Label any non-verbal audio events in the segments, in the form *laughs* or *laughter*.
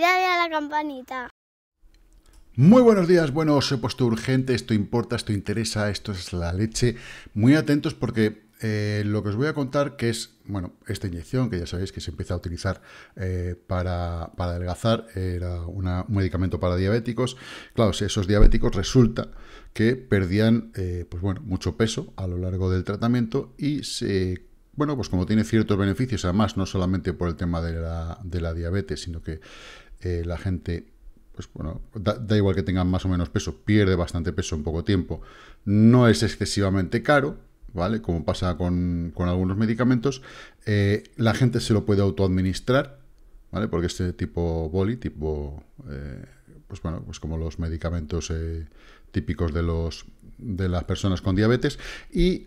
dale a la campanita. Muy buenos días, bueno, os he puesto urgente, esto importa, esto interesa, esto es la leche. Muy atentos porque eh, lo que os voy a contar que es, bueno, esta inyección que ya sabéis que se empieza a utilizar eh, para, adelgazar, era un medicamento para diabéticos. Claro, si esos diabéticos resulta que perdían, eh, pues bueno, mucho peso a lo largo del tratamiento y se bueno, pues como tiene ciertos beneficios, además no solamente por el tema de la, de la diabetes, sino que eh, la gente, pues bueno, da, igual que tengan más o menos peso, pierde bastante peso en poco tiempo, no es excesivamente caro, ¿vale? Como pasa con, con algunos medicamentos, eh, la gente se lo puede autoadministrar, ¿vale? Porque este tipo boli, tipo, eh, pues bueno, pues como los medicamentos típicos de, los, de las personas con diabetes, y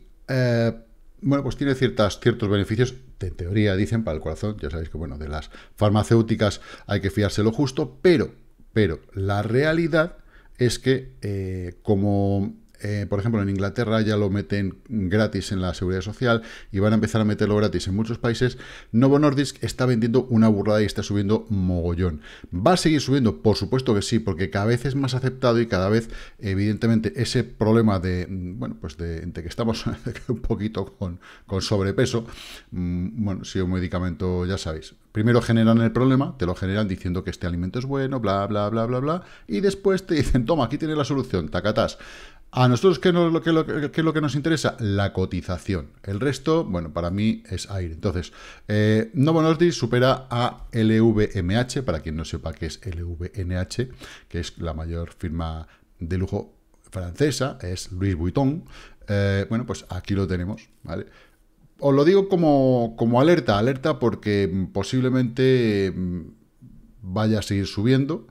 bueno, pues tiene ciertas, ciertos beneficios, en teoría dicen, para el corazón. Ya sabéis que, bueno, de las farmacéuticas hay que fiarse lo justo, pero, pero la realidad es que eh, como eh, por ejemplo, en Inglaterra ya lo meten gratis en la seguridad social y van a empezar a meterlo gratis en muchos países. Novo Nordisk está vendiendo una burrada y está subiendo mogollón. ¿Va a seguir subiendo? Por supuesto que sí, porque cada vez es más aceptado y cada vez, evidentemente, ese problema de, bueno, pues de, de que estamos *laughs* un poquito con, con sobrepeso, mm, bueno, si un medicamento, ya sabéis, Primero generan el problema, te lo generan diciendo que este alimento es bueno, bla, bla, bla, bla, bla, y después te dicen, toma, aquí tienes la solución, tacatás. A nosotros, ¿qué, lo, es lo que nos interesa? La cotización. El resto, bueno, para mí es aire. Entonces, eh, Novo Nordisk supera a LVMH, para quien no sepa qué es LVMH, que es la mayor firma de lujo francesa, es Louis Vuitton. Eh, bueno, pues aquí lo tenemos, ¿vale? os lo digo como, alerta, alerta porque posiblemente mm, vaya a seguir subiendo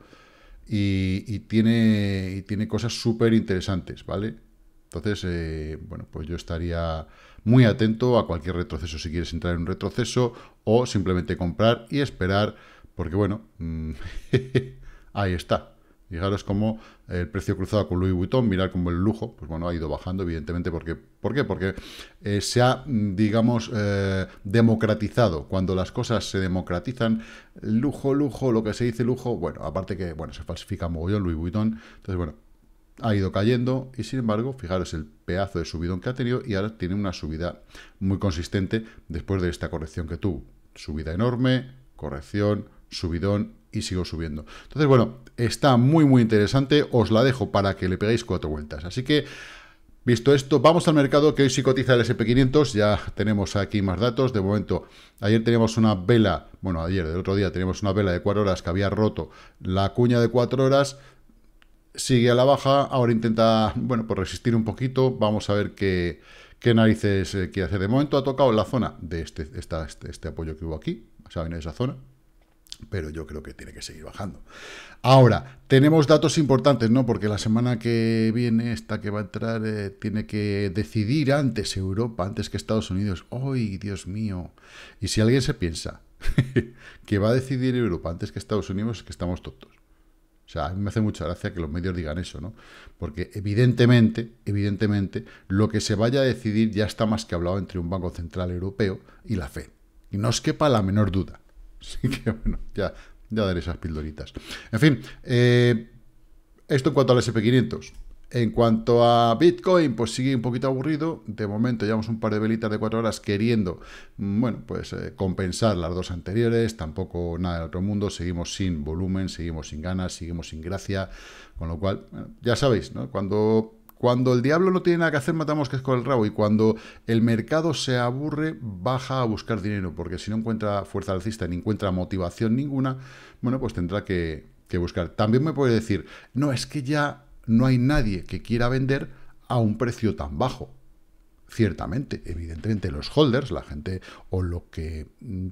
y, tiene, tiene cosas súper interesantes, ¿vale? Entonces, eh, bueno, pues yo estaría muy atento a cualquier retroceso si quieres entrar en un retroceso o simplemente comprar y esperar, porque bueno, mm, *laughs* ahí está. Fijaros cómo el precio cruzado con Louis Vuitton, mirar cómo el lujo, pues bueno, ha ido bajando, evidentemente, porque, ¿por qué? Porque eh, se ha, mm, digamos, eh, democratizado. Cuando las cosas se democratizan, lujo, lujo, lo que se dice lujo, bueno, aparte que, bueno, se falsifica mogollón Louis Vuitton, entonces, bueno, ha ido cayendo y sin embargo, fijaros el pedazo de subidón que ha tenido y ahora tiene una subida muy consistente después de esta corrección que tuvo. Subida enorme, corrección, subidón y sigo subiendo. Entonces, bueno, está muy, muy interesante. Os la dejo para que le pegáis cuatro vueltas. Así que, visto esto, vamos al mercado que hoy sí cotiza el SP500. Ya tenemos aquí más datos. De momento, ayer teníamos una vela, bueno, ayer, del otro día, teníamos una vela de cuatro horas que había roto la cuña de cuatro horas. Sigue a la baja, ahora intenta, bueno, pues resistir un poquito. Vamos a ver qué, qué narices eh, quiere hacer. De momento ha tocado la zona de este, este, este apoyo que hubo aquí, o sea, en esa zona, pero yo creo que tiene que seguir bajando. Ahora, tenemos datos importantes, ¿no? Porque la semana que viene, esta que va a entrar, eh, tiene que decidir antes Europa, antes que Estados Unidos. ¡Ay, Dios mío! Y si alguien se piensa *laughs* que va a decidir Europa antes que Estados Unidos, es que estamos tontos. O sea, a mí me hace mucha gracia que los medios digan eso, ¿no? Porque evidentemente, evidentemente, lo que se vaya a decidir ya está más que hablado entre un Banco Central Europeo y la FED. Y no os quepa la menor duda. Así *laughs* que bueno, ya, ya daré esas pildoritas. En fin, eh, esto en cuanto al SP500. En cuanto a Bitcoin, pues sigue un poquito aburrido. De momento llevamos un par de velitas de cuatro horas queriendo, mm, bueno, pues eh, compensar las dos anteriores. Tampoco nada del otro mundo. Seguimos sin volumen, seguimos sin ganas, seguimos sin gracia. Con lo cual, ya sabéis, ¿no? Cuando cuando el diablo no tiene nada que hacer, matamos que es con el rabo. Y cuando el mercado se aburre, baja a buscar dinero. Porque si no encuentra fuerza alcista ni encuentra motivación ninguna, bueno, pues tendrá que, buscar. También me puede decir, no, es que ya no hay nadie que quiera vender a un precio tan bajo. Ciertamente, evidentemente los holders, la gente o lo que mm,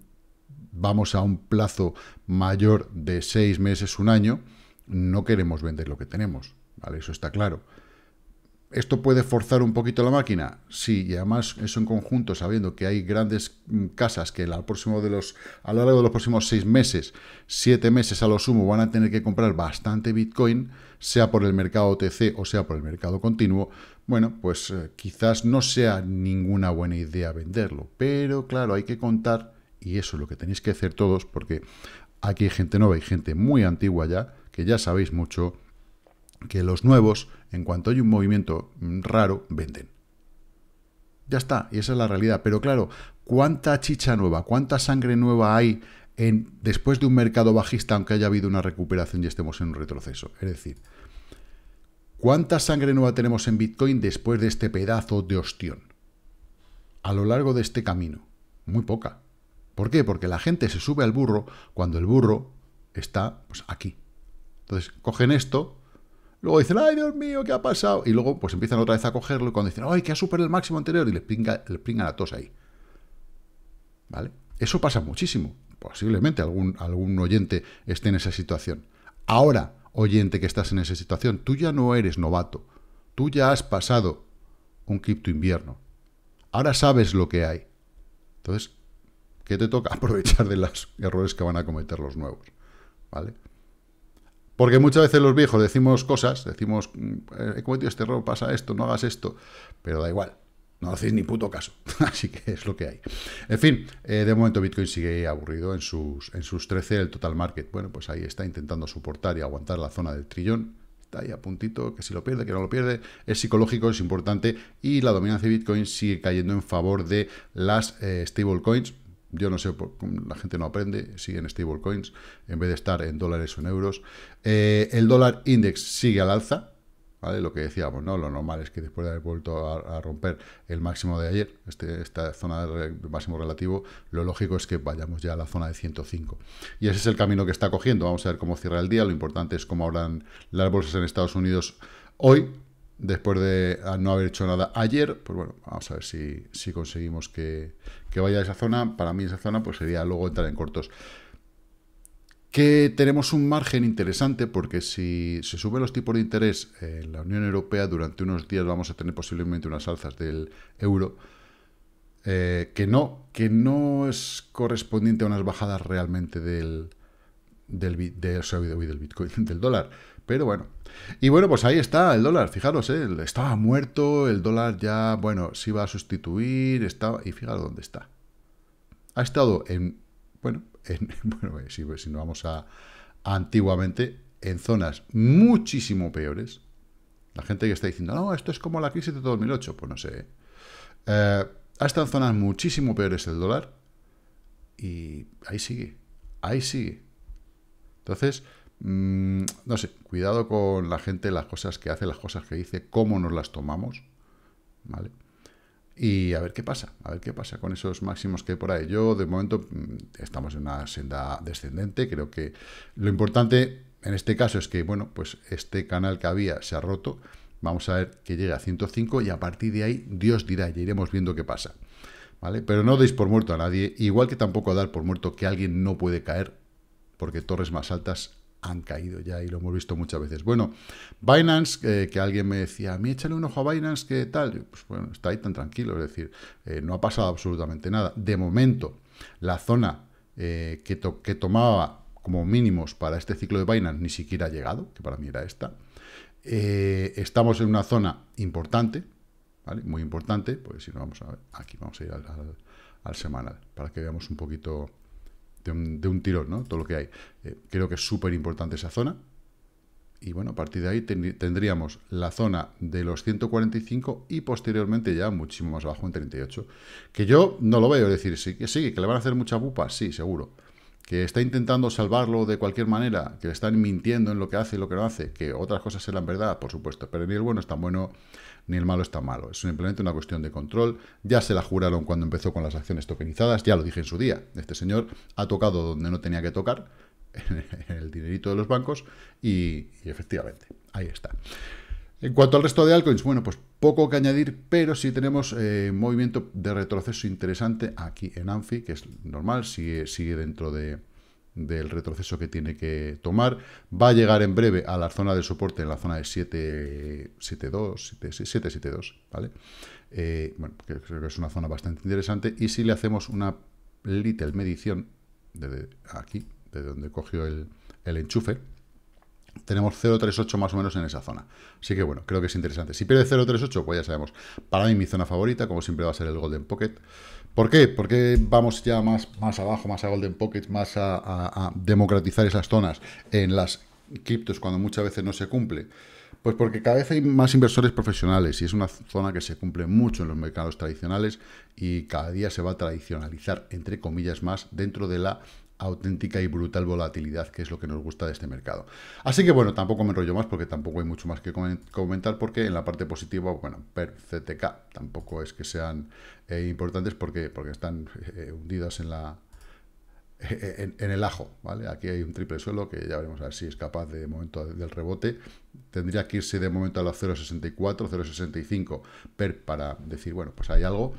vamos a un plazo mayor de seis meses, un año, no queremos vender lo que tenemos. ¿vale? Eso está claro ¿Esto puede forzar un poquito la máquina? Sí, y además eso en conjunto, sabiendo que hay grandes mm, casas que al próximo de los, a lo largo de los próximos seis meses, siete meses a lo sumo, van a tener que comprar bastante Bitcoin, sea por el mercado OTC o sea por el mercado continuo, bueno, pues eh, quizás no sea ninguna buena idea venderlo. Pero claro, hay que contar, y eso es lo que tenéis que hacer todos, porque aquí hay gente nueva y gente muy antigua ya, que ya sabéis mucho, que los nuevos en cuanto hay un movimiento raro, venden. Ya está, y esa es la realidad. Pero claro, ¿cuánta chicha nueva, cuánta sangre nueva hay en, después de un mercado bajista, aunque haya habido una recuperación y estemos en un retroceso? Es decir, ¿cuánta sangre nueva tenemos en Bitcoin después de este pedazo de ostión? A lo largo de este camino, muy poca. ¿Por qué? Porque la gente se sube al burro cuando el burro está pues, aquí. Entonces, cogen esto, Luego dicen, ay, Dios mío, ¿qué ha pasado? Y luego pues empiezan otra vez a cogerlo y cuando dicen, ay, que ha superado el máximo anterior y le pinga, la tos ahí. ¿Vale? Eso pasa muchísimo. Posiblemente algún, algún oyente esté en esa situación. Ahora, oyente que estás en esa situación, tú ya no eres novato. Tú ya has pasado un cripto invierno. Ahora sabes lo que hay. Entonces, ¿qué te toca? *laughs* Aprovechar de los errores que van a cometer los nuevos. ¿Vale? Porque muchas veces los viejos decimos cosas, decimos, mm, he cometido este error, pasa esto, no hagas esto, pero da igual, no hacéis ni puto caso. *laughs* Así que es lo que hay. En fin, eh, de momento Bitcoin sigue aburrido en sus, en sus 13, el total market. Bueno, pues ahí está intentando soportar y aguantar la zona del trillón. Está ahí a puntito, que si lo pierde, que no lo pierde. Es psicológico, es importante. Y la dominancia de Bitcoin sigue cayendo en favor de las stable eh, stablecoins. Yo no sé, por la gente no aprende, sigue en stablecoins en vez de estar en dólares o en euros. Eh, el dólar index sigue al alza, ¿vale? Lo que decíamos, ¿no? Lo normal es que después de haber vuelto a, romper el máximo de ayer, este, esta zona de máximo relativo, lo lógico es que vayamos ya a la zona de 105. Y ese es el camino que está cogiendo. Vamos a ver cómo cierra el día. Lo importante es cómo abran las bolsas en Estados Unidos hoy, después de ah, no haber hecho nada ayer, pues bueno, vamos a ver si, conseguimos que, vaya a esa zona. Para mí esa zona pues sería luego entrar en cortos. Que tenemos un margen interesante porque si se suben los tipos de interés en la Unión Europea durante unos días vamos a tener posiblemente unas alzas del euro. Eh, que, no, que no es correspondiente a unas bajadas realmente del, de, del Bitcoin, *laughs* del dólar. Pero bueno. Y bueno, pues ahí está el dólar, fijaros, ¿eh? estaba muerto, el dólar ya, bueno, se iba a sustituir, estaba, y fijaros dónde está. Ha estado en, bueno, en, *laughs* bueno eh, si, no vamos a, antiguamente, en zonas muchísimo peores. La gente que está diciendo, no, esto es como la crisis de 2008, pues no sé. Eh, ha estado en zonas muchísimo peores el dólar y ahí sigue, ahí sigue. Entonces, Mm, no sé, cuidado con la gente, las cosas que hace, las cosas que dice, cómo nos las tomamos, ¿vale? Y a ver qué pasa, a ver qué pasa con esos máximos que hay por ahí. Yo, de momento, mm, estamos en una senda descendente. Creo que lo importante en este caso es que, bueno, pues este canal que había se ha roto. Vamos a ver que llegue a 105 y a partir de ahí, Dios dirá, ya iremos viendo qué pasa. ¿Vale? Pero no deis por muerto a nadie, igual que tampoco dar por muerto que alguien no puede caer, porque torres más altas han caído ya y lo hemos visto muchas veces. Bueno, Binance, eh, que alguien me decía, a mí échale un ojo a Binance, ¿qué tal? Pues bueno, está ahí tan tranquilo, es decir, eh, no ha pasado absolutamente nada. De momento, la zona eh, que, que tomaba como mínimos para este ciclo de Binance ni siquiera ha llegado, que para mí era esta. estamos en una zona importante, Muy importante, porque si no vamos a ver, aquí vamos a ir al, al semanal, para que veamos un poquito de un, tirón, ¿no? Todo lo que hay. Eh, creo que es súper importante esa zona. Y bueno, a partir de ahí tendríamos la zona de los 145 y posteriormente ya muchísimo más abajo en 38. Que yo no lo veo, decir, sí, que sí, que le van a hacer mucha pupa, sí, seguro. Que está intentando salvarlo de cualquier manera, que le están mintiendo en lo que hace y lo que no hace, que otras cosas serán verdad, por supuesto. Pero ni el bueno es tan bueno ni el malo está malo. Es simplemente una cuestión de control. Ya se la juraron cuando empezó con las acciones tokenizadas, ya lo dije en su día. Este señor ha tocado donde no tenía que tocar, en *laughs* el dinerito de los bancos, y, efectivamente, ahí está. En cuanto al resto de altcoins, bueno, pues poco que añadir, pero sí tenemos eh, movimiento de retroceso interesante aquí en Anfi, que es normal, sigue dentro de, del retroceso que tiene que tomar. Va a llegar en breve a la zona de soporte, en la zona de 772, ¿vale? Eh, bueno, creo que es una zona bastante interesante. Y si le hacemos una little medición desde aquí, de donde cogió el, el enchufe, tenemos 0.38 más o menos en esa zona. Así que bueno, creo que es interesante. Si pierde 0.38, pues ya sabemos. Para mí mi zona favorita, como siempre, va a ser el Golden Pocket. ¿Por qué? Porque vamos ya más, más abajo, más a Golden Pockets, más a, a democratizar esas zonas en las criptos cuando muchas veces no se cumple. Pues porque cada vez hay más inversores profesionales y es una zona que se cumple mucho en los mercados tradicionales y cada día se va a tradicionalizar, entre comillas, más dentro de la auténtica y brutal volatilidad, que es lo que nos gusta de este mercado. Así que bueno, tampoco me enrollo más porque tampoco hay mucho más que comentar porque en la parte positiva, bueno, per CTK tampoco es que sean eh, importantes porque, porque están eh, eh, hundidas en la, eh, en, el ajo, ¿vale? Aquí hay un triple suelo que ya veremos a ver si es capaz de, momento del rebote. Tendría que irse de momento a los 0.64, 0.65 per para decir, bueno, pues hay algo.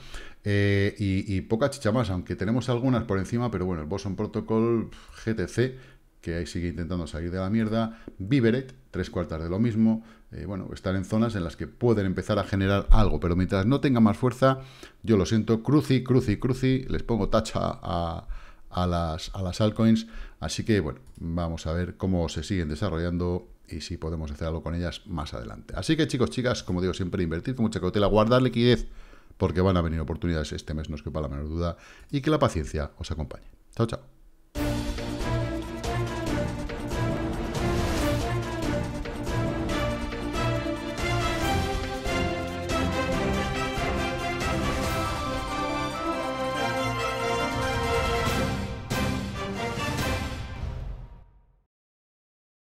Eh, y, poca chicha más, aunque tenemos algunas por encima, pero bueno, el Boson Protocol, GTC, que ahí sigue intentando salir de la mierda, Viveret, tres cuartas de lo mismo, eh, bueno, están en zonas en las que pueden empezar a generar algo, pero mientras no tenga más fuerza, yo lo siento, cruci, cruci, cruci, les pongo tacha a a las, a las altcoins. Así que, bueno, vamos a ver cómo se siguen desarrollando y si podemos hacer algo con ellas más adelante. Así que, chicos, chicas, como digo, siempre invertir con mucha cautela, guardar liquidez, porque van a venir oportunidades este mes, no es que para la menor duda, y que la paciencia os acompañe. Chao, chao.